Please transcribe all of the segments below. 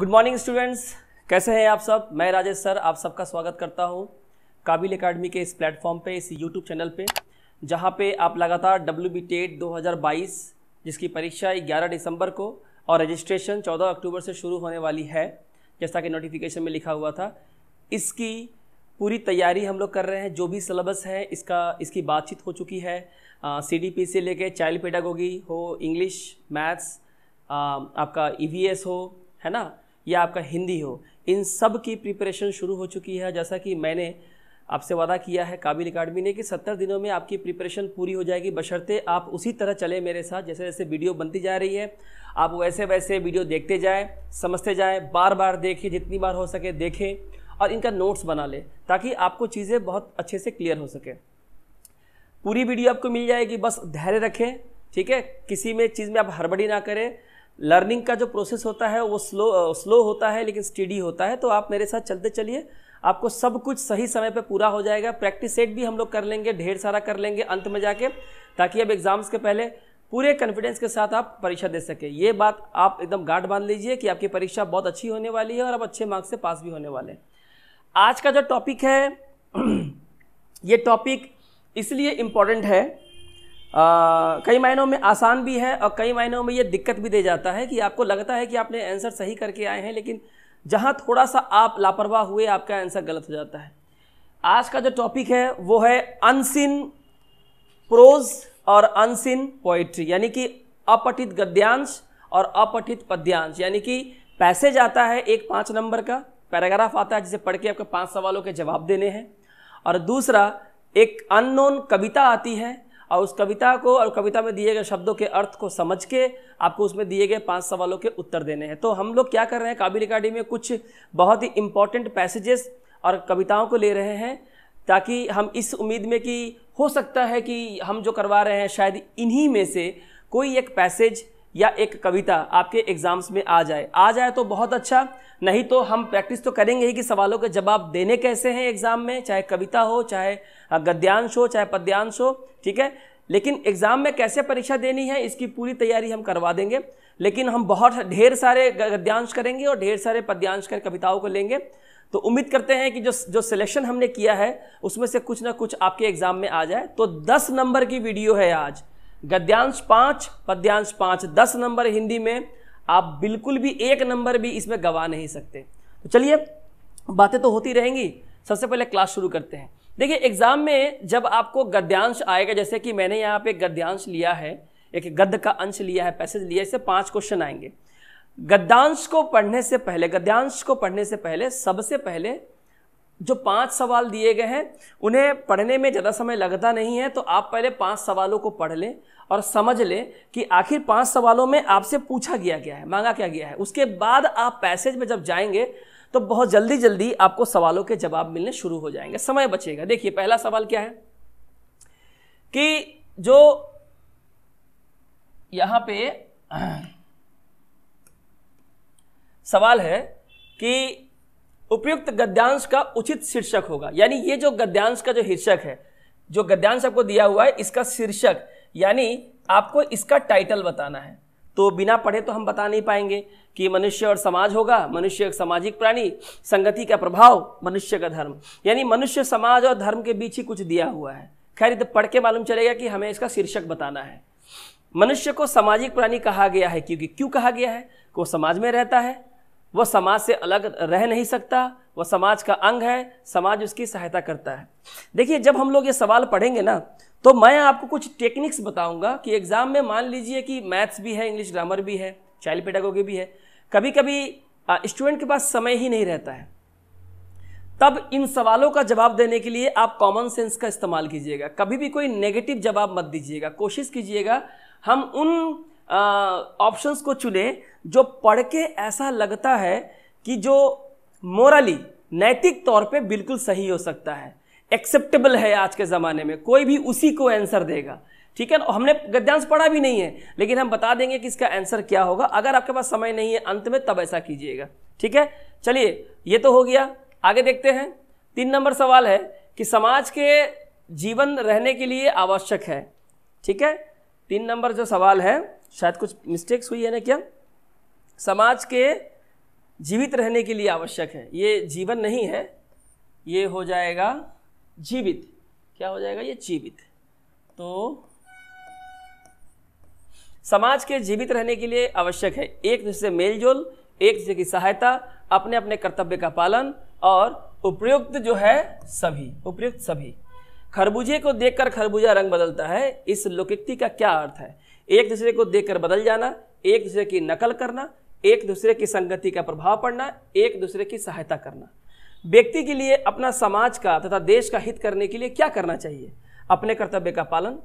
good morning students कैसे हैं आप सब मैं राजेश सर आप सबका स्वागत करता हूं काबिल अकेडमी के इस प्लेटफॉर्म पे इस यूट्यूब चैनल पे जहां पे आप लगातार डब्ल्यू बी टेट दो जिसकी परीक्षा 11 दिसंबर को और रजिस्ट्रेशन 14 अक्टूबर से शुरू होने वाली है जैसा कि नोटिफिकेशन में लिखा हुआ था इसकी पूरी तैयारी हम लोग कर रहे हैं जो भी सिलेबस है इसका इसकी बातचीत हो चुकी है सी से लेके चाइल्ड पेडागोगी हो इंग्लिश मैथ्स आपका ई e हो है ना या आपका हिंदी हो इन सब की प्रिपरेशन शुरू हो चुकी है जैसा कि मैंने आपसे वादा किया है काबिल अकाडमी ने कि सत्तर दिनों में आपकी प्रिपरेशन पूरी हो जाएगी बशर्ते आप उसी तरह चले मेरे साथ जैसे जैसे वीडियो बनती जा रही है आप वैसे वैसे वीडियो देखते जाएँ समझते जाएँ बार बार देखें जितनी बार हो सके देखें और इनका नोट्स बना लें ताकि आपको चीज़ें बहुत अच्छे से क्लियर हो सके पूरी वीडियो आपको मिल जाएगी बस धैर्य रखें ठीक है किसी में चीज़ में आप हड़बड़ी ना करें लर्निंग का जो प्रोसेस होता है वो स्लो स्लो होता है लेकिन स्टडी होता है तो आप मेरे साथ चलते चलिए आपको सब कुछ सही समय पे पूरा हो जाएगा प्रैक्टिस सेट भी हम लोग कर लेंगे ढेर सारा कर लेंगे अंत में जाके ताकि अब एग्ज़ाम्स के पहले पूरे कॉन्फिडेंस के साथ आप परीक्षा दे सकें ये बात आप एकदम गार्ड बांध लीजिए कि आपकी परीक्षा बहुत अच्छी होने वाली है और आप अच्छे मार्क्स से पास भी होने वाले हैं आज का जो टॉपिक है ये टॉपिक इसलिए इम्पॉर्टेंट है कई मायनों में आसान भी है और कई मायनों में ये दिक्कत भी दे जाता है कि आपको लगता है कि आपने आंसर सही करके आए हैं लेकिन जहाँ थोड़ा सा आप लापरवाह हुए आपका आंसर गलत हो जाता है आज का जो टॉपिक है वो है अनसिन प्रोज और अनसिन पोइट्री यानी कि अपठित गद्यांश और अपठित पद्यांश यानी कि पैसेज आता है एक पाँच नंबर का पैराग्राफ आता है जिसे पढ़ के आपके पाँच सवालों के जवाब देने हैं और दूसरा एक अननोन कविता आती है और उस कविता को और कविता में दिए गए शब्दों के अर्थ को समझ के आपको उसमें दिए गए पांच सवालों के उत्तर देने हैं तो हम लोग क्या कर रहे हैं काबिल अकाडमी में कुछ बहुत ही इंपॉर्टेंट पैसेजेस और कविताओं को ले रहे हैं ताकि हम इस उम्मीद में कि हो सकता है कि हम जो करवा रहे हैं शायद इन्हीं में से कोई एक पैसेज या एक कविता आपके एग्ज़ाम्स में आ जाए आ जाए तो बहुत अच्छा नहीं तो हम प्रैक्टिस तो करेंगे ही कि सवालों के जवाब देने कैसे हैं एग्ज़ाम में चाहे कविता हो चाहे गद्यांश हो चाहे पद्यांश हो ठीक है लेकिन एग्ज़ाम में कैसे परीक्षा देनी है इसकी पूरी तैयारी हम करवा देंगे लेकिन हम बहुत ढेर सारे गद्यांश करेंगे और ढेर सारे पद्यांश कर कविताओं को लेंगे तो उम्मीद करते हैं कि जो जो सिलेक्शन हमने किया है उसमें से कुछ ना कुछ आपके एग्ज़ाम में आ जाए तो दस नंबर की वीडियो है आज गद्यांश पाँच पद्यांश पाँच दस नंबर हिंदी में आप बिल्कुल भी एक नंबर भी इसमें गवा नहीं सकते तो चलिए बातें तो होती रहेंगी सबसे पहले क्लास शुरू करते हैं देखिए एग्जाम में जब आपको गद्यांश आएगा जैसे कि मैंने यहाँ पे गद्यांश लिया है एक गद्य का अंश लिया है पैसेज लिया है इससे पांच क्वेश्चन आएंगे गद्यांश को पढ़ने से पहले गद्यांश को पढ़ने से पहले सबसे पहले जो पांच सवाल दिए गए हैं उन्हें पढ़ने में ज़्यादा समय लगता नहीं है तो आप पहले पांच सवालों को पढ़ लें और समझ लें कि आखिर पांच सवालों में आपसे पूछा गया क्या है मांगा क्या गया है उसके बाद आप पैसेज में जब जाएंगे तो बहुत जल्दी जल्दी आपको सवालों के जवाब मिलने शुरू हो जाएंगे समय बचेगा देखिए पहला सवाल क्या है कि जो यहां पे सवाल है कि उपयुक्त गद्यांश का उचित शीर्षक होगा यानी ये जो गद्यांश का जो शीर्षक है जो गद्यांश आपको दिया हुआ है इसका शीर्षक यानी आपको इसका टाइटल बताना है तो बिना पढ़े तो हम बता नहीं पाएंगे कि मनुष्य और समाज होगा मनुष्य एक सामाजिक प्राणी संगति का प्रभाव मनुष्य का धर्म यानी मनुष्य समाज और धर्म के बीच ही कुछ दिया हुआ है खैर तो पढ़ के मालूम चलेगा कि हमें इसका शीर्षक बताना है मनुष्य को सामाजिक प्राणी कहा गया है क्योंकि क्यों कहा गया है वो समाज में रहता है वह समाज से अलग रह नहीं सकता वह समाज का अंग है समाज उसकी सहायता करता है देखिए जब हम लोग ये सवाल पढ़ेंगे ना तो मैं आपको कुछ टेक्निक्स बताऊंगा कि एग्ज़ाम में मान लीजिए कि मैथ्स भी है इंग्लिश ग्रामर भी है चाइल्ड पेडागोगी भी है कभी कभी स्टूडेंट के पास समय ही नहीं रहता है तब इन सवालों का जवाब देने के लिए आप कॉमन सेंस का इस्तेमाल कीजिएगा कभी भी कोई नेगेटिव जवाब मत दीजिएगा कोशिश कीजिएगा हम उन ऑप्शंस को चुने जो पढ़ के ऐसा लगता है कि जो मोरली नैतिक तौर पे बिल्कुल सही हो सकता है एक्सेप्टेबल है आज के ज़माने में कोई भी उसी को आंसर देगा ठीक है ना हमने गद्यांश पढ़ा भी नहीं है लेकिन हम बता देंगे कि इसका आंसर क्या होगा अगर आपके पास समय नहीं है अंत में तब ऐसा कीजिएगा ठीक है चलिए ये तो हो गया आगे देखते हैं तीन नंबर सवाल है कि समाज के जीवन रहने के लिए आवश्यक है ठीक है तीन नंबर जो सवाल है शायद कुछ मिस्टेक्स हुई है ना क्या समाज के जीवित रहने के लिए आवश्यक है ये जीवन नहीं है ये हो जाएगा जीवित क्या हो जाएगा ये जीवित तो समाज के जीवित रहने के लिए आवश्यक है एक दूसरे से मेलजोल एक दूसरे की सहायता अपने अपने कर्तव्य का पालन और उपयुक्त जो है सभी उपयुक्त सभी खरबूजे को देखकर खरबूजा रंग बदलता है इस लोकिक्ति का क्या अर्थ है एक दूसरे को देखकर बदल जाना एक दूसरे की नकल करना एक दूसरे की संगति का प्रभाव पड़ना एक दूसरे की सहायता करना व्यक्ति के लिए अपना समाज का तथा देश का हित करने के लिए क्या करना चाहिए अपने कर्तव्य का पालन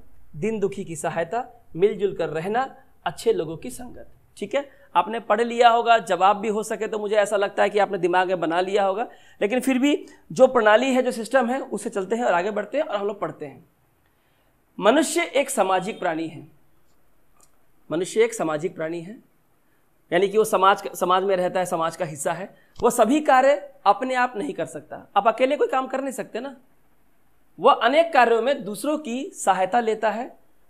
दिन दुखी की सहायता मिलजुल कर रहना अच्छे लोगों की संगत ठीक है आपने पढ़ लिया होगा जवाब भी हो सके तो मुझे ऐसा लगता है कि आपने दिमाग में बना लिया होगा लेकिन फिर भी जो प्रणाली है जो सिस्टम है उसे चलते हैं और आगे बढ़ते हैं और हम लोग पढ़ते हैं मनुष्य एक सामाजिक प्राणी है मनुष्य एक सामाजिक प्राणी है यानी कि वो समाज समाज में रहता है समाज का हिस्सा है वह सभी कार्य अपने आप नहीं कर सकता आप अकेले कोई काम कर नहीं सकते ना वह अनेक कार्यों में दूसरों की सहायता लेता है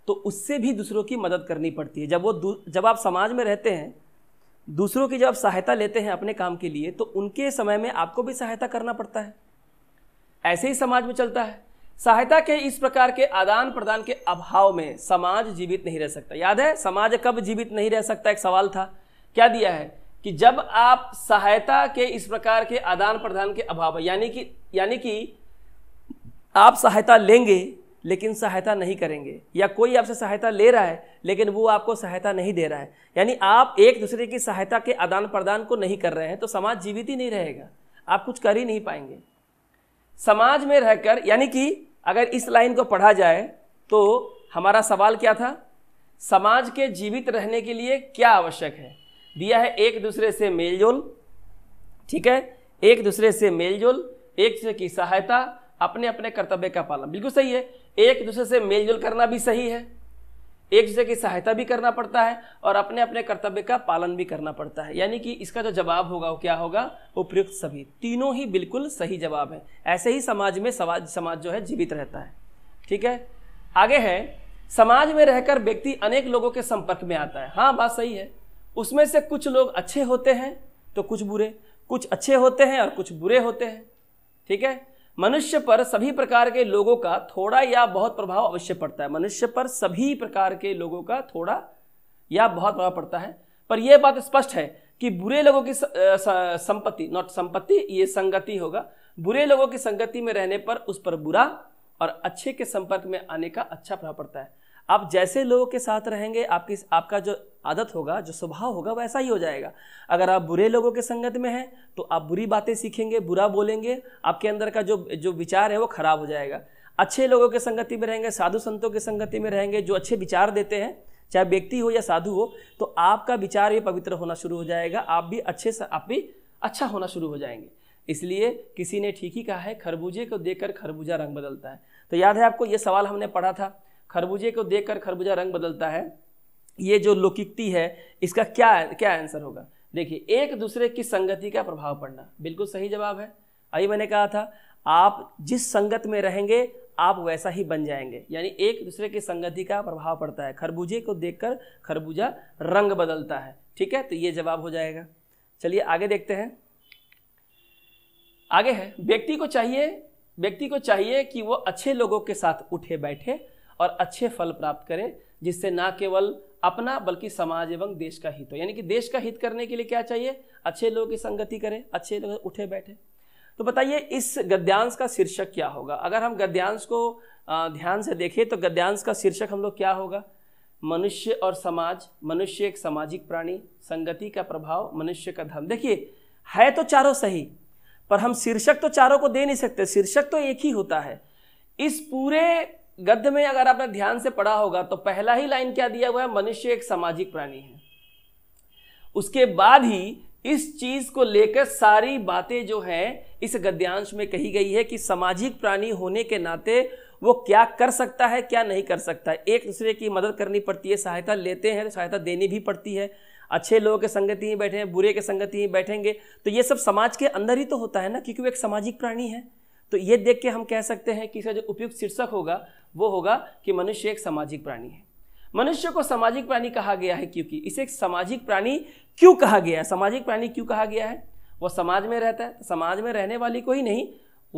तो उससे भी दूसरों की मदद करनी पड़ती है जब वो जब आप समाज में रहते हैं दूसरों की जब आप सहायता लेते हैं अपने काम के लिए तो उनके समय में आपको भी सहायता करना पड़ता है ऐसे ही समाज में चलता है सहायता के इस प्रकार के आदान प्रदान के अभाव में समाज जीवित नहीं रह सकता याद है समाज कब जीवित नहीं रह सकता एक सवाल था क्या दिया है कि जब आप सहायता के इस प्रकार के आदान प्रदान के अभाव यानी कि यानी कि आप सहायता लेंगे लेकिन सहायता नहीं करेंगे या कोई आपसे सहायता ले रहा है लेकिन वो आपको सहायता नहीं दे रहा है यानी आप एक दूसरे की सहायता के आदान प्रदान को नहीं कर रहे हैं तो समाज जीवित ही नहीं रहेगा आप कुछ कर ही नहीं पाएंगे समाज में रहकर यानी कि अगर इस लाइन को पढ़ा जाए तो हमारा सवाल क्या था समाज के जीवित रहने के लिए क्या आवश्यक है दिया है एक दूसरे से मेलजोल ठीक है एक दूसरे से मेलजोल एक दूसरे की सहायता अपने अपने कर्तव्य का पालन बिल्कुल सही है एक दूसरे से मेलजोल करना भी सही है एक दूसरे की सहायता भी करना पड़ता है और अपने अपने कर्तव्य का पालन भी करना पड़ता है यानी कि इसका जो जवाब होगा वो क्या होगा उपयुक्त सभी तीनों ही बिल्कुल सही जवाब है ऐसे ही समाज में समाज समाज जो है जीवित रहता है ठीक है आगे है समाज में रहकर व्यक्ति अनेक लोगों के संपर्क में आता है हाँ बात सही है उसमें से कुछ लोग अच्छे होते हैं तो कुछ बुरे कुछ अच्छे होते हैं और कुछ बुरे होते हैं ठीक है मनुष्य पर सभी प्रकार के लोगों का थोड़ा या बहुत प्रभाव अवश्य पड़ता है मनुष्य पर सभी प्रकार के लोगों का थोड़ा या बहुत प्रभाव पड़ता है पर यह बात स्पष्ट है कि बुरे लोगों की संपत्ति नॉट संपत्ति ये संगति होगा बुरे लोगों की संगति में रहने पर उस पर बुरा और अच्छे के संपर्क में आने का अच्छा प्रभाव पड़ता है आप जैसे लोगों के साथ रहेंगे आपकी आपका जो आदत होगा जो स्वभाव होगा वैसा ही हो जाएगा अगर आप बुरे लोगों के संगत में हैं तो आप बुरी बातें सीखेंगे बुरा बोलेंगे आपके अंदर का जो जो विचार है वो खराब हो जाएगा अच्छे लोगों के संगति में रहेंगे साधु संतों के संगति में रहेंगे जो अच्छे विचार देते हैं चाहे व्यक्ति हो या साधु हो तो आपका विचार भी पवित्र होना शुरू हो जाएगा आप भी अच्छे से आप भी अच्छा होना शुरू हो जाएंगे इसलिए किसी ने ठीक ही कहा है खरबूजे को देखकर खरबूजा रंग बदलता है तो याद है आपको ये सवाल हमने पढ़ा था खरबूजे को देखकर खरबूजा रंग बदलता है ये जो लौकिकती है इसका क्या क्या आंसर होगा देखिए एक दूसरे की संगति का प्रभाव पड़ना बिल्कुल सही जवाब है अभी मैंने कहा था आप जिस संगत में रहेंगे आप वैसा ही बन जाएंगे यानी एक दूसरे की संगति का प्रभाव पड़ता है खरबूजे को देखकर खरबूजा रंग बदलता है ठीक है तो ये जवाब हो जाएगा चलिए आगे देखते हैं आगे है व्यक्ति को चाहिए व्यक्ति को चाहिए कि वो अच्छे लोगों के साथ उठे बैठे और अच्छे फल प्राप्त करे जिससे ना केवल अपना बल्कि समाज एवं देश का हित हो यानी कि देश का हित करने के लिए क्या चाहिए अच्छे लोगों की संगति करें अच्छे लोग उठे बैठे तो बताइए इस गद्यांश का शीर्षक क्या होगा अगर हम गद्यांश को ध्यान से देखें तो गद्यांश का शीर्षक हम लोग क्या होगा मनुष्य और समाज मनुष्य एक सामाजिक प्राणी संगति का प्रभाव मनुष्य का धर्म देखिए है तो चारों सही पर हम शीर्षक तो चारों को दे नहीं सकते शीर्षक तो एक ही होता है इस पूरे गद्य में अगर आपने ध्यान से पढ़ा होगा तो पहला ही लाइन क्या दिया हुआ है मनुष्य एक सामाजिक प्राणी है उसके बाद ही इस चीज को लेकर सारी बातें जो है इस गद्यांश में कही गई है कि सामाजिक प्राणी होने के नाते वो क्या कर सकता है क्या नहीं कर सकता है एक दूसरे की मदद करनी पड़ती है सहायता लेते हैं सहायता देनी भी पड़ती है अच्छे लोगों के संगति ही बैठे हैं बुरे के संगति ही बैठेंगे तो ये सब समाज के अंदर ही तो होता है ना क्योंकि वो एक सामाजिक प्राणी है तो ये देख के हम कह सकते हैं कि इसका जो उपयुक्त शीर्षक होगा वो होगा कि मनुष्य एक सामाजिक प्राणी है मनुष्य को सामाजिक प्राणी कहा गया है क्योंकि इसे एक सामाजिक प्राणी क्यों कहा गया है सामाजिक प्राणी क्यों कहा गया है वह समाज में रहता है तो समाज में रहने वाली को ही नहीं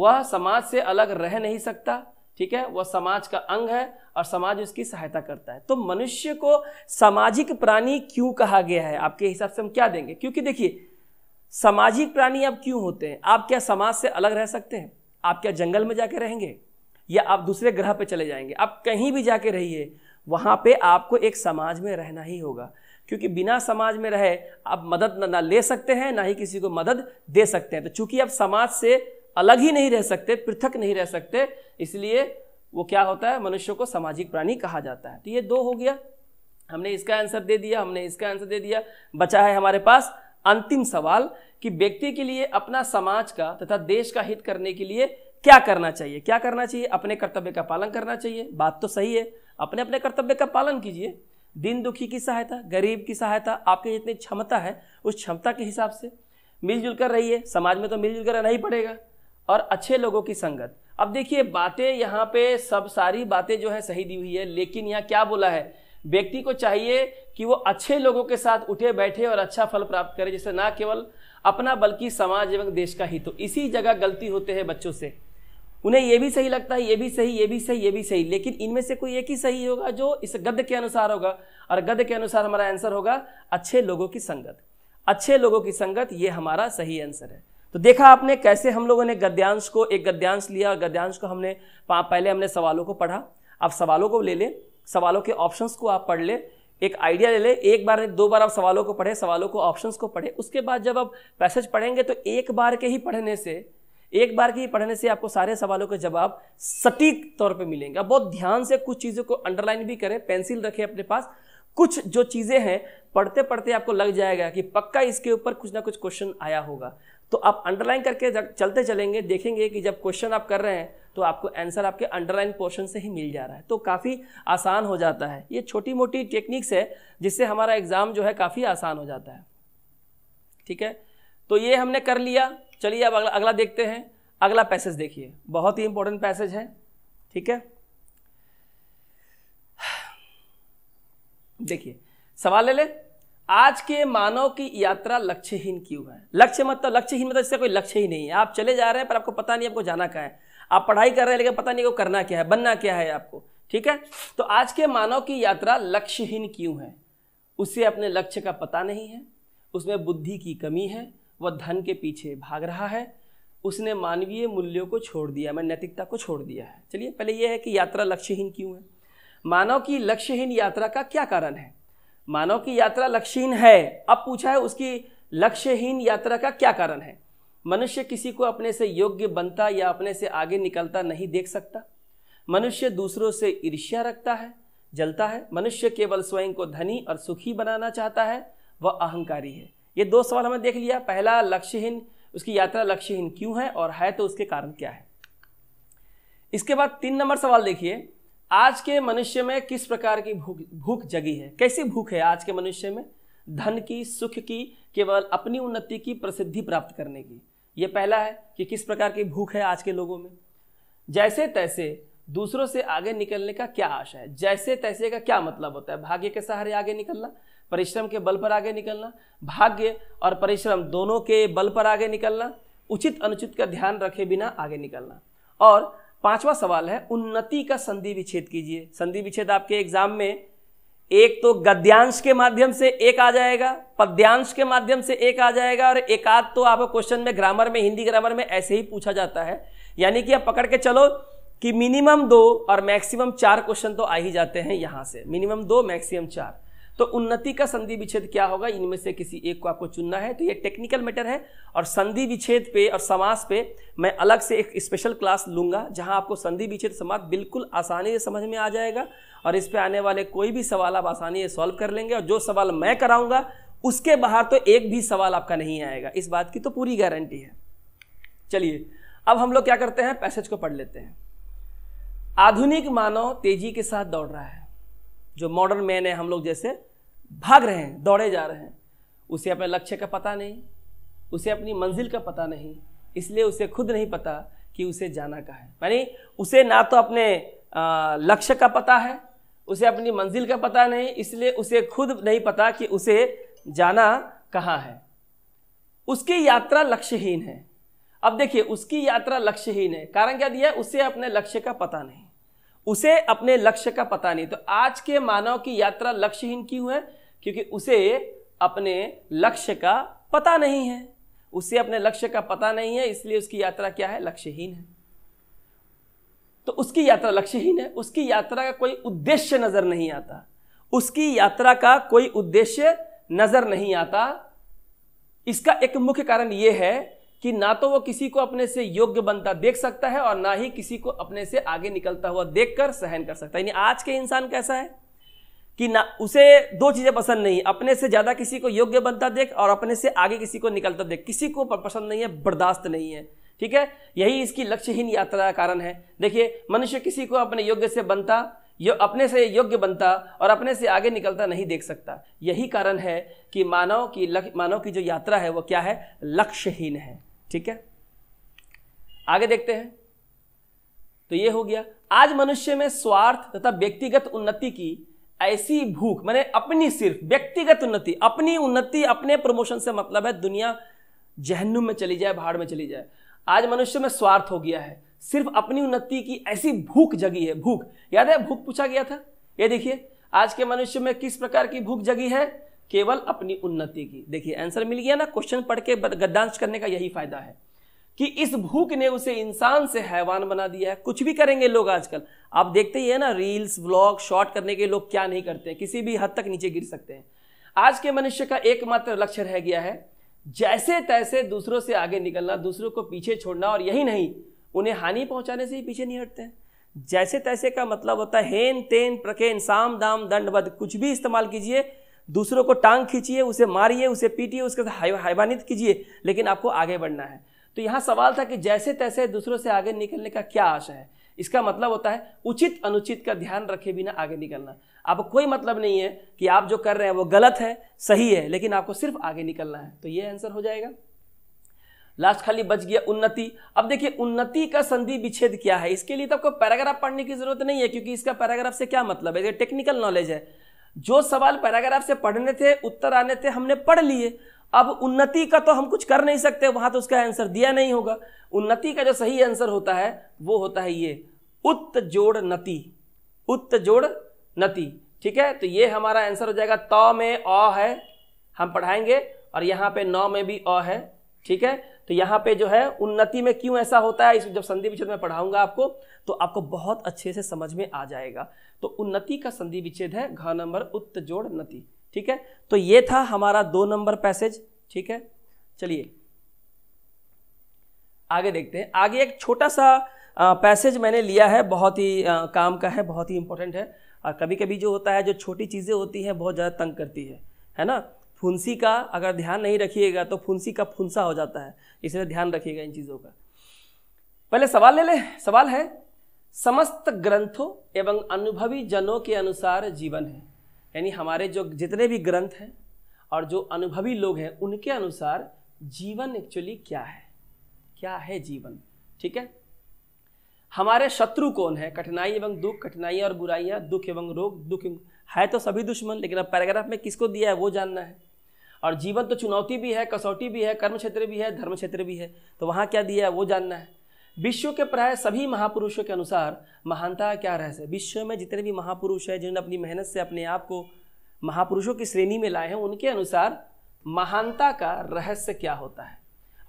वह समाज से अलग रह नहीं सकता ठीक है वह समाज का अंग है और समाज उसकी सहायता करता है तो मनुष्य को सामाजिक प्राणी क्यों कहा गया है आपके हिसाब से हम क्या देंगे क्योंकि देखिए सामाजिक प्राणी अब क्यों होते हैं आप क्या समाज से अलग रह सकते हैं आप क्या जंगल में जाके रहेंगे या आप दूसरे ग्रह पे चले जाएंगे आप कहीं भी जाके रहिए वहाँ पे आपको एक समाज में रहना ही होगा क्योंकि बिना समाज में रहे आप मदद ना, ना ले सकते हैं ना ही किसी को मदद दे सकते हैं तो चूंकि आप समाज से अलग ही नहीं रह सकते पृथक नहीं रह सकते इसलिए वो क्या होता है मनुष्य को सामाजिक प्राणी कहा जाता है तो ये दो हो गया हमने इसका आंसर दे दिया हमने इसका आंसर दे दिया बचा है हमारे पास अंतिम सवाल कि व्यक्ति के लिए अपना समाज का तथा देश का हित करने के लिए क्या करना चाहिए क्या करना चाहिए अपने कर्तव्य का पालन करना चाहिए बात तो सही है अपने अपने कर्तव्य का पालन कीजिए दिन दुखी की सहायता गरीब की सहायता आपकी जितनी क्षमता है उस क्षमता के हिसाब से मिलजुल कर रहिए समाज में तो मिलजुल कर रहना ही पड़ेगा और अच्छे लोगों की संगत अब देखिए बातें यहाँ पे सब सारी बातें जो है सही दी हुई है लेकिन यहाँ क्या बोला है व्यक्ति को चाहिए कि वो अच्छे लोगों के साथ उठे बैठे और अच्छा फल प्राप्त करे जिससे ना केवल अपना बल्कि समाज एवं देश का हित हो इसी जगह गलती होते हैं बच्चों से उन्हें ये भी सही लगता है ये भी सही ये भी सही ये भी सही लेकिन इनमें से कोई एक ही सही होगा जो इस गद्य के अनुसार होगा और गद्य के अनुसार हमारा आंसर होगा अच्छे लोगों की संगत अच्छे लोगों की संगत ये हमारा सही आंसर है तो देखा आपने कैसे हम लोगों ने गद्यांश को एक गद्यांश लिया और गद्यांश को हमने पहले हमने सवालों को पढ़ा आप सवालों को ले लें सवालों के ऑप्शंस को आप पढ़ ले एक आइडिया ले ले एक बार दो बार आप सवालों को पढ़े सवालों को ऑप्शंस को पढ़े उसके बाद जब आप पैसेज पढ़ेंगे तो एक बार के ही पढ़ने से एक बार के ही पढ़ने से आपको सारे सवालों के जवाब सटीक तौर पे मिलेंगे आप बहुत ध्यान से कुछ चीज़ों को अंडरलाइन भी करें पेंसिल रखें अपने पास कुछ जो चीज़ें हैं पढ़ते पढ़ते आपको लग जाएगा कि पक्का इसके ऊपर कुछ ना कुछ क्वेश्चन आया होगा तो आप अंडरलाइन करके जब चलते चलेंगे देखेंगे कि जब क्वेश्चन आप कर रहे हैं तो आपको आंसर आपके अंडरलाइन पोर्शन से ही मिल जा रहा है तो काफ़ी आसान हो जाता है ये छोटी मोटी टेक्निक्स है जिससे हमारा एग्ज़ाम जो है काफ़ी आसान हो जाता है ठीक है तो ये हमने कर लिया चलिए अब अगला अगला देखते हैं अगला पैसेज देखिए बहुत ही इंपॉर्टेंट पैसेज है ठीक है देखिए सवाल ले लें आज के मानव की यात्रा लक्ष्यहीन क्यों है लक्ष्य मतलब लक्ष्यहीन मतलब इससे कोई लक्ष्य ही नहीं है आप चले जा रहे हैं पर आपको पता नहीं आपको जाना क्या है आप पढ़ाई कर रहे हैं लेकिन पता नहीं आपको करना क्या है बनना क्या है आपको ठीक है तो आज के मानव की यात्रा लक्ष्यहीन क्यों है उसे अपने लक्ष्य का पता नहीं है उसमें बुद्धि की कमी है वह धन के पीछे भाग रहा है उसने मानवीय मूल्यों को छोड़ दिया मैं नैतिकता को छोड़ दिया है चलिए पहले यह है कि यात्रा लक्ष्यहीन क्यों है मानव की लक्ष्यहीन यात्रा का क्या कारण है मानव की यात्रा लक्ष्यहीन है अब पूछा है उसकी लक्ष्यहीन यात्रा का क्या कारण है मनुष्य किसी को अपने से योग्य बनता या अपने से आगे निकलता नहीं देख सकता मनुष्य दूसरों से ईर्ष्या रखता है जलता है मनुष्य केवल स्वयं को धनी और सुखी बनाना चाहता है वह अहंकारी है ये दो सवाल हमने देख लिया पहला लक्ष्यहीन उसकी यात्रा लक्ष्यहीन क्यों है और है तो उसके कारण क्या है इसके बाद तीन नंबर सवाल देखिए आज के मनुष्य में किस प्रकार की भूख भूख जगी है कैसी भूख है आज के मनुष्य में धन की सुख की केवल अपनी उन्नति की प्रसिद्धि प्राप्त करने की यह पहला है कि किस प्रकार की भूख है आज के लोगों में जैसे तैसे दूसरों से आगे निकलने का क्या आशा है जैसे तैसे का क्या मतलब होता है भाग्य के सहारे आगे निकलना परिश्रम के बल पर आगे निकलना भाग्य और परिश्रम दोनों के बल पर आगे निकलना उचित अनुचित का ध्यान रखे बिना आगे निकलना और पांचवा सवाल है उन्नति का संधि विच्छेद कीजिए संधि विच्छेद आपके एग्जाम में एक तो गद्यांश के माध्यम से एक आ जाएगा पद्यांश के माध्यम से एक आ जाएगा और एकाध तो आपको क्वेश्चन में ग्रामर में हिंदी ग्रामर में ऐसे ही पूछा जाता है यानी कि आप पकड़ के चलो कि मिनिमम दो और मैक्सिमम चार क्वेश्चन तो आ ही जाते हैं यहां से मिनिमम दो मैक्सिमम चार तो उन्नति का संधि विच्छेद क्या होगा इनमें से किसी एक को आपको चुनना है तो ये टेक्निकल मैटर है और संधि विच्छेद पे और समास पे मैं अलग से एक स्पेशल क्लास लूंगा जहां आपको संधि विच्छेद समास बिल्कुल आसानी से समझ में आ जाएगा और इस पर आने वाले कोई भी सवाल आप आसानी से सॉल्व कर लेंगे और जो सवाल मैं कराऊंगा उसके बाहर तो एक भी सवाल आपका नहीं आएगा इस बात की तो पूरी गारंटी है चलिए अब हम लोग क्या करते हैं पैसेज को पढ़ लेते हैं आधुनिक मानव तेजी के साथ दौड़ रहा है जो मॉडर्न मैन है हम लोग जैसे भाग रहे हैं दौड़े जा रहे हैं उसे अपने लक्ष्य का पता नहीं उसे अपनी मंजिल का पता नहीं इसलिए उसे खुद नहीं पता कि उसे जाना कहाँ है यानी उसे ना तो अपने लक्ष्य का पता है उसे अपनी मंजिल का पता नहीं इसलिए उसे खुद नहीं पता कि उसे जाना कहाँ है उसकी यात्रा लक्ष्यहीन है अब देखिए उसकी यात्रा लक्ष्यहीन है कारण क्या दिया है उसे अपने लक्ष्य का पता नहीं उसे अपने लक्ष्य का पता नहीं तो आज के मानव की यात्रा लक्ष्यहीन क्यों है क्योंकि उसे अपने लक्ष्य का पता नहीं है उसे अपने लक्ष्य का पता नहीं है इसलिए उसकी यात्रा क्या है लक्ष्यहीन है तो उसकी यात्रा लक्ष्यहीन है उसकी यात्रा का कोई उद्देश्य नजर नहीं आता उसकी यात्रा का कोई उद्देश्य नजर नहीं आता इसका एक मुख्य कारण यह है कि ना तो वो किसी को अपने से योग्य बनता देख सकता है और ना ही किसी को अपने से आगे निकलता हुआ देखकर सहन कर सकता है यानी आज के इंसान कैसा है कि ना उसे दो चीज़ें पसंद नहीं अपने से ज़्यादा किसी को योग्य बनता देख और अपने से आगे किसी को निकलता देख किसी को पसंद नहीं है बर्दाश्त नहीं है ठीक है यही इसकी लक्ष्यहीन यात्रा का कारण है देखिए मनुष्य किसी को अपने योग्य से बनता यो अपने से योग्य बनता और अपने से आगे निकलता नहीं देख सकता यही कारण है कि मानव की मानव की जो यात्रा है वो क्या है लक्ष्यहीन है ठीक है आगे देखते हैं तो ये हो गया आज मनुष्य में स्वार्थ तथा व्यक्तिगत उन्नति की ऐसी भूख मैंने अपनी सिर्फ व्यक्तिगत उन्नति अपनी उन्नति अपने प्रमोशन से मतलब है दुनिया जहनुम में चली जाए भाड़ में चली जाए आज मनुष्य में स्वार्थ हो गया है सिर्फ अपनी उन्नति की ऐसी भूख जगी है भूख याद है भूख पूछा गया था ये देखिए आज के मनुष्य में किस प्रकार की भूख जगी है केवल अपनी उन्नति की देखिए आंसर मिल गया ना क्वेश्चन पढ़ के गद्दांश करने का यही फायदा है कि इस भूख ने उसे इंसान से हैवान बना दिया है कुछ भी करेंगे लोग आजकल आप देखते ही है ना रील्स व्लॉग शॉर्ट करने के लोग क्या नहीं करते हैं किसी भी हद तक नीचे गिर सकते हैं आज के मनुष्य का एकमात्र लक्ष्य रह गया है जैसे तैसे दूसरों से आगे निकलना दूसरों को पीछे छोड़ना और यही नहीं उन्हें हानि पहुंचाने से ही पीछे नहीं हटते हैं जैसे तैसे का मतलब होता है हेन तेन प्रकेन साम दाम दंडवध कुछ भी इस्तेमाल कीजिए दूसरों को टांग खींचिए उसे मारिए उसे पीटिए उसके साथ हैवानित कीजिए लेकिन आपको आगे बढ़ना है तो यहाँ सवाल था कि जैसे तैसे दूसरों से आगे निकलने का क्या आशा है इसका मतलब होता है उचित अनुचित का ध्यान रखे बिना आगे निकलना आपको कोई मतलब नहीं है कि आप जो कर रहे हैं वो गलत है सही है लेकिन आपको सिर्फ आगे निकलना है तो ये आंसर हो जाएगा लास्ट खाली बच गया उन्नति अब देखिए उन्नति का संधि विच्छेद क्या है इसके लिए तो आपको पैराग्राफ पढ़ने की जरूरत नहीं है क्योंकि इसका पैराग्राफ से क्या मतलब है टेक्निकल नॉलेज है जो सवाल पैराग्राफ से पढ़ने थे उत्तर आने थे हमने पढ़ लिए अब उन्नति का तो हम कुछ कर नहीं सकते वहां तो उसका आंसर दिया नहीं होगा उन्नति का जो सही आंसर होता है वो होता है ये उत्त जोड़ नति उत्त जोड़ नति ठीक है तो ये हमारा आंसर हो जाएगा त में अ है हम पढ़ाएंगे और यहां पे नौ में भी अ है ठीक है तो यहाँ पे जो है उन्नति में क्यों ऐसा होता है इस जब संधि विच्छेद में पढ़ाऊंगा आपको तो आपको बहुत अच्छे से समझ में आ जाएगा तो उन्नति का संधि विच्छेद है घ नंबर उत्त जोड़ नति ठीक है तो ये था हमारा दो नंबर पैसेज ठीक है चलिए आगे देखते हैं आगे एक छोटा सा पैसेज मैंने लिया है बहुत ही काम का है बहुत ही इंपॉर्टेंट है और कभी कभी जो होता है जो छोटी चीज़ें होती हैं बहुत ज़्यादा तंग करती है है ना फुंसी का अगर ध्यान नहीं रखिएगा तो फुंसी का फुंसा हो जाता है इसलिए ध्यान रखिएगा इन चीज़ों का पहले सवाल ले ले सवाल है समस्त ग्रंथों एवं अनुभवी जनों के अनुसार जीवन है यानी हमारे जो जितने भी ग्रंथ हैं और जो अनुभवी लोग हैं उनके अनुसार जीवन एक्चुअली क्या है क्या है जीवन ठीक है हमारे शत्रु कौन है कठिनाई एवं दुख कठिनाई और बुराइयां दुख एवं रोग दुख है तो सभी दुश्मन लेकिन अब पैराग्राफ में किसको दिया है वो जानना है और जीवन तो चुनौती भी है कसौटी भी है कर्म क्षेत्र भी है धर्म क्षेत्र भी है तो वहाँ क्या दिया है वो जानना है विश्व के प्राय सभी महापुरुषों के अनुसार महानता क्या रहस्य विश्व में जितने भी महापुरुष हैं जिन्होंने अपनी मेहनत से अपने आप को महापुरुषों की श्रेणी में लाए हैं उनके अनुसार महानता का रहस्य क्या होता है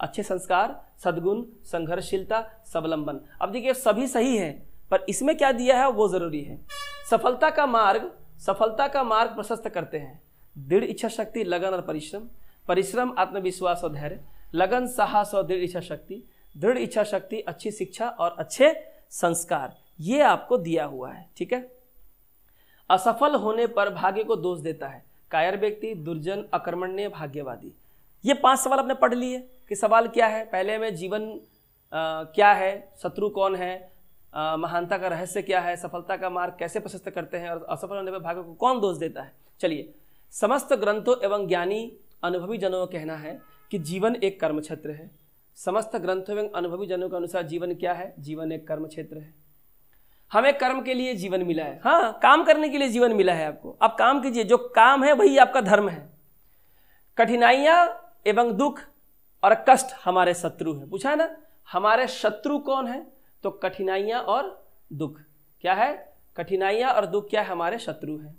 अच्छे संस्कार सद्गुण संघर्षशीलता स्वलंबन अब देखिए सभी सही है पर इसमें क्या दिया है वो ज़रूरी है सफलता का मार्ग सफलता का मार्ग प्रशस्त करते हैं दृढ़ इच्छा शक्ति लगन और परिश्रम परिश्रम आत्मविश्वास और धैर्य लगन साहस और दृढ़ इच्छा शक्ति दृढ़ इच्छा शक्ति अच्छी शिक्षा और अच्छे संस्कार ये आपको दिया हुआ है ठीक है असफल होने पर भाग्य को दोष देता है कायर व्यक्ति दुर्जन अकर्मण्य भाग्यवादी ये पांच सवाल आपने पढ़ लिए कि सवाल क्या है पहले में जीवन आ, क्या है शत्रु कौन है महानता का रहस्य क्या है सफलता का मार्ग कैसे प्रशस्त करते हैं और असफल होने पर भाग्य को कौन दोष देता है चलिए समस्त ग्रंथों एवं ज्ञानी अनुभवी जनों का कहना है कि जीवन एक कर्म क्षेत्र है समस्त ग्रंथों एवं अनुभवी जनों के अनुसार जीवन क्या है जीवन एक कर्म क्षेत्र है हमें कर्म के लिए जीवन मिला है हाँ काम करने के लिए जीवन मिला है आपको आप काम कीजिए जो काम है वही आपका धर्म है कठिनाइयां एवं दुख और कष्ट हमारे शत्रु हैं पूछा है ना हमारे शत्रु कौन है तो कठिनाइयां और दुख क्या है कठिनाइयां और दुख क्या है हमारे शत्रु हैं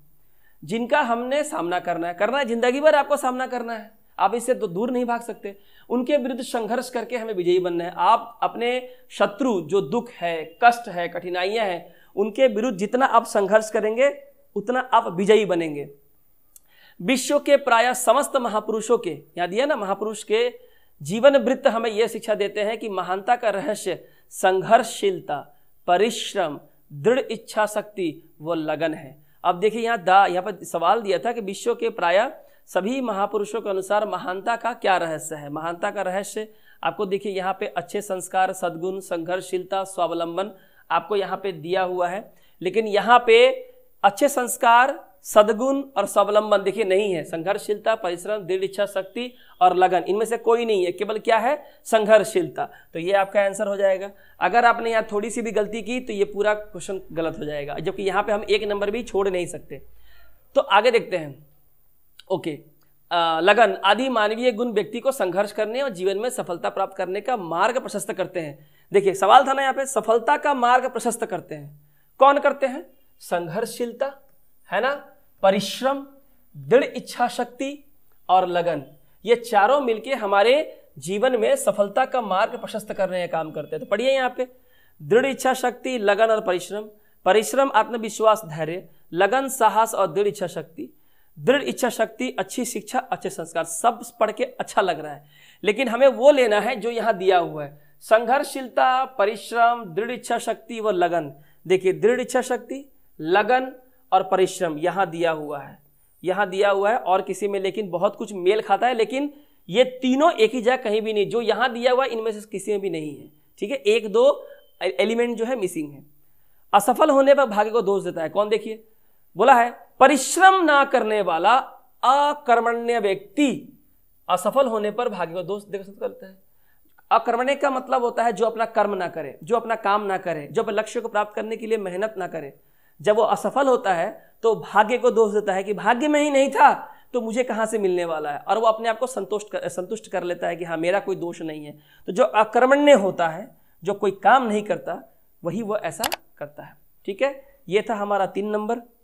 जिनका हमने सामना करना है करना है जिंदगी भर आपको सामना करना है आप इससे तो दूर नहीं भाग सकते उनके विरुद्ध संघर्ष करके हमें विजयी बनना है आप अपने शत्रु जो दुख है कष्ट है कठिनाइयां हैं उनके विरुद्ध जितना आप संघर्ष करेंगे उतना आप विजयी बनेंगे विश्व के प्राय समस्त महापुरुषों के याद दिया ना महापुरुष के जीवन वृत्त हमें यह शिक्षा देते हैं कि महानता का रहस्य संघर्षशीलता परिश्रम दृढ़ इच्छा शक्ति व लगन है अब देखिए यहाँ द यहाँ पर सवाल दिया था कि विश्व के प्राय सभी महापुरुषों के अनुसार महानता का क्या रहस्य है महानता का रहस्य आपको देखिए यहाँ पे अच्छे संस्कार सद्गुण संघर्षशीलता स्वावलंबन आपको यहाँ पे दिया हुआ है लेकिन यहाँ पे अच्छे संस्कार सदगुण और स्वलंबन देखिए नहीं है संघर्षशीलता परिश्रम दृढ़ इच्छा शक्ति और लगन इनमें से कोई नहीं है केवल क्या है संघर्षशीलता तो ये आपका आंसर हो जाएगा अगर आपने यहाँ थोड़ी सी भी गलती की तो ये पूरा क्वेश्चन गलत हो जाएगा जबकि यहाँ पे हम एक नंबर भी छोड़ नहीं सकते तो आगे देखते हैं ओके आ, लगन आदि मानवीय गुण व्यक्ति को संघर्ष करने और जीवन में सफलता प्राप्त करने का मार्ग प्रशस्त करते हैं देखिए सवाल था ना यहाँ पे सफलता का मार्ग प्रशस्त करते हैं कौन करते हैं संघर्षशीलता है ना परिश्रम दृढ़ इच्छा शक्ति और लगन ये चारों मिलके हमारे जीवन में सफलता का मार्ग प्रशस्त करने का काम करते हैं तो पढ़िए यहाँ पे दृढ़ इच्छा शक्ति लगन और परिश्रम परिश्रम आत्मविश्वास धैर्य लगन साहस और दृढ़ इच्छा शक्ति दृढ़ इच्छा शक्ति अच्छी शिक्षा अच्छे संस्कार सब पढ़ के अच्छा लग रहा है लेकिन हमें वो लेना है जो यहाँ दिया हुआ है संघर्षशीलता परिश्रम दृढ़ इच्छा शक्ति व लगन देखिए दृढ़ इच्छा शक्ति लगन और परिश्रम यहाँ दिया हुआ है यहाँ दिया हुआ है और किसी में लेकिन बहुत कुछ मेल खाता है लेकिन ये तीनों एक ही जगह कहीं भी नहीं जो यहाँ दिया हुआ है इनमें से किसी में भी नहीं है ठीक है एक दो एलिमेंट जो है मिसिंग है असफल होने पर भाग्य को दोष देता है कौन देखिए बोला है परिश्रम ना करने वाला अकर्मण्य व्यक्ति असफल होने पर भाग्य को दोष देख करता है अकर्मण्य का मतलब होता है जो अपना कर्म ना करे जो अपना काम ना करे जो अपने लक्ष्य को प्राप्त करने के लिए मेहनत ना करे जब वो असफल होता है तो भाग्य को दोष देता है कि भाग्य में ही नहीं था तो मुझे कहाँ से मिलने वाला है और वो अपने आप को संतुष्ट कर संतुष्ट कर लेता है कि हाँ मेरा कोई दोष नहीं है तो जो आक्रमण्य होता है जो कोई काम नहीं करता वही वह ऐसा करता है ठीक है ये था हमारा तीन नंबर